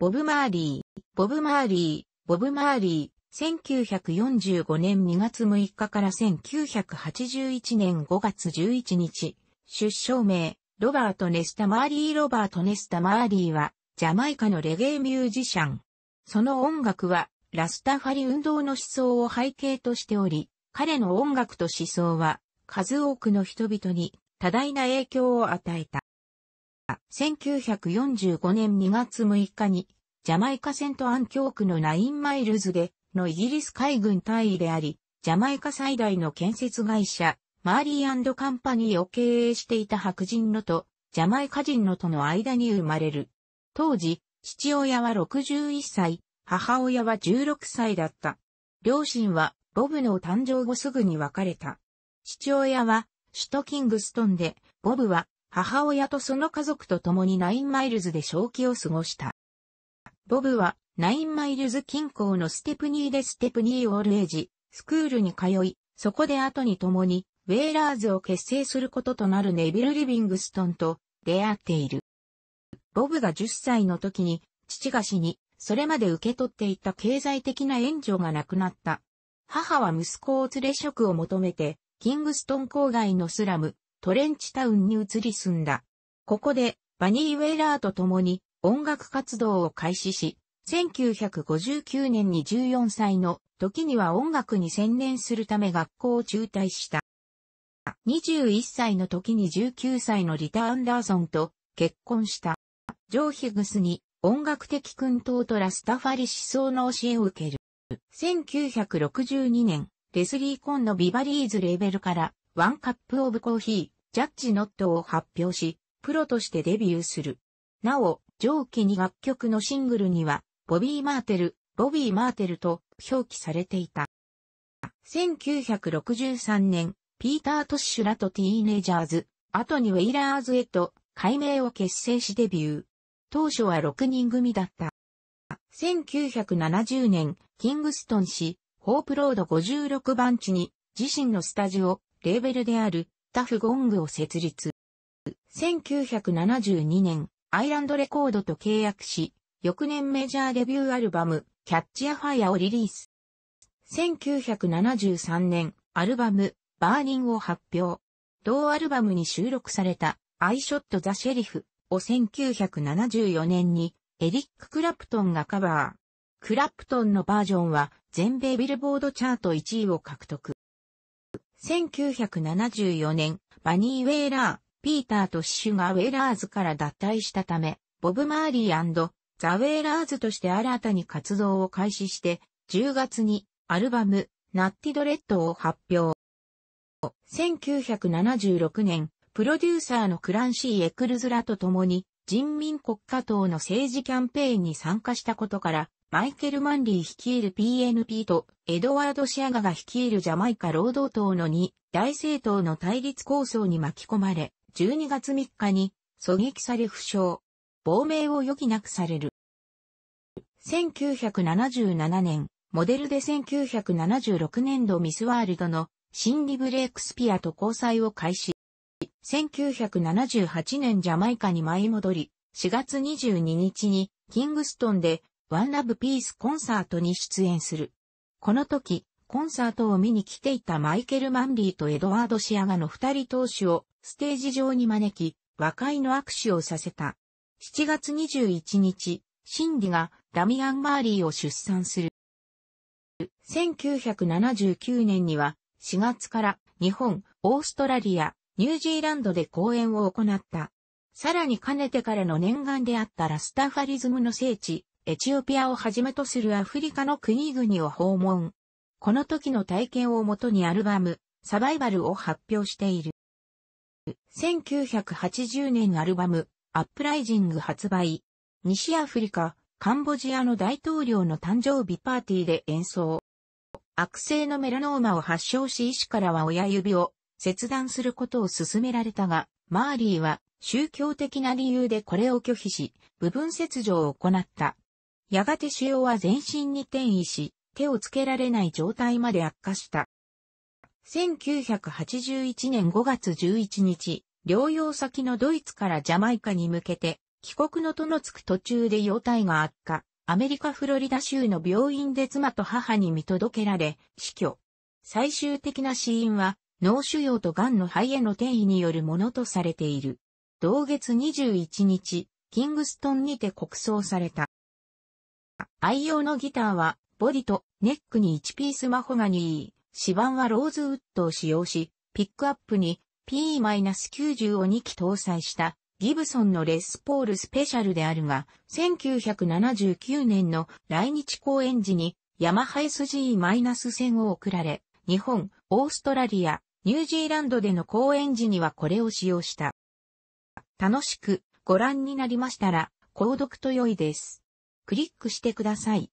ボブ・マーリー、ボブ・マーリー、ボブ・マーリー、1945年2月6日から1981年5月11日、出生名、ロバート・ネスタ・マーリー・ロバート・ネスタ・マーリーは、ジャマイカのレゲエミュージシャン。その音楽は、ラスタファリ運動の思想を背景としており、彼の音楽と思想は、数多くの人々に多大な影響を与えた。1945年2月6日に、ジャマイカセントアン教区のナインマイルズでのイギリス海軍大尉であり、ジャマイカ最大の建設会社、マーリーカンパニーを経営していた白人のと、ジャマイカ人のとの間に生まれる。当時、父親は61歳、母親は16歳だった。両親は、ボブの誕生後すぐに別れた。父親は、首都キングストンで、ボブは、母親とその家族と共にナインマイルズで正気を過ごした。ボブは、ナインマイルズ近郊のステプニーでステプニーオールエージ、スクールに通い、そこで後に共に、ウェーラーズを結成することとなるネビル・リビングストンと出会っている。ボブが10歳の時に、父が死に、それまで受け取っていた経済的な援助がなくなった。母は息子を連れ職を求めて、キングストン郊外のスラム、トレンチタウンに移り住んだ。ここで、バニー・ウェイラーと共に音楽活動を開始し、1959年に14歳の時には音楽に専念するため学校を中退した。21歳の時に19歳のリタ・アンダーソンと結婚した。ジョー・ヒグスに音楽的訓導とラスタファリ思想の教えを受ける。1962年、レスリー・コンのビバリーズレーベルからワンカップオブコーヒー、ジャッジノットを発表し、プロとしてデビューする。なお、上記に楽曲のシングルには、ボビー・マーテル、ボビー・マーテルと表記されていた。1963年、ピーター・トッシュらとティーネイジャーズ、後にウェイラーズへと改名を結成しデビュー。当初は6人組だった。1970年、キングストン市、ホープロード56番地に自身のスタジオ、レーベルであるタフゴングを設立。1972年、アイランドレコードと契約し、翌年メジャーデビューアルバム、キャッチアファイアをリリース。1973年、アルバム、バーニングを発表。同アルバムに収録された、アイショット・ザ・シェリフを1974年に、エリック・クラプトンがカバー。クラプトンのバージョンは、全米ビルボードチャート1位を獲得。1974年、バニー・ウェーラー、ピーターとシュがウェーラーズから脱退したため、ボブ・マーリーザ・ウェーラーズとして新たに活動を開始して、10月にアルバム、ナッティ・ドレッドを発表。1976年、プロデューサーのクランシー・エクルズラと共に、人民国家党の政治キャンペーンに参加したことから、マイケル・マンリー率いる PNP とエドワード・シアガが率いるジャマイカ労働党の2大政党の対立構想に巻き込まれ、12月3日に狙撃され負傷、亡命を余儀なくされる。1977年、モデルで1976年度ミスワールドのシンブレイクスピアと交際を開始。1978年ジャマイカに舞い戻り、4月22日にキングストンでワンラブピースコンサートに出演する。この時、コンサートを見に来ていたマイケル・マンリーとエドワード・シアガの二人投手をステージ上に招き、和解の握手をさせた。7月21日、シンディがダミアン・マーリーを出産する。1979年には4月から日本、オーストラリア、ニュージーランドで公演を行った。さらにかねてからの念願であったラスタファリズムの聖地、エチオピアをはじめとするアフリカの国々を訪問。この時の体験をもとにアルバム、サバイバルを発表している。1980年アルバム、アップライジング発売。西アフリカ、カンボジアの大統領の誕生日パーティーで演奏。悪性のメラノーマを発症し医師からは親指を切断することを勧められたが、マーリーは宗教的な理由でこれを拒否し、部分切除を行った。やがて腫瘍は全身に転移し、手をつけられない状態まで悪化した。1981年5月11日、療養先のドイツからジャマイカに向けて、帰国のとのつく途中で容体が悪化、アメリカフロリダ州の病院で妻と母に見届けられ、死去。最終的な死因は、脳腫瘍と癌の肺への転移によるものとされている。同月21日、キングストンにて国葬された。愛用のギターは、ボディとネックに1ピースマホガニー、指板はローズウッドを使用し、ピックアップに P-90 を2機搭載したギブソンのレスポールスペシャルであるが、1979年の来日公演時にヤマハ SG-1000 を送られ、日本、オーストラリア、ニュージーランドでの公演時にはこれを使用した。楽しくご覧になりましたら、購読と良いです。クリックしてください。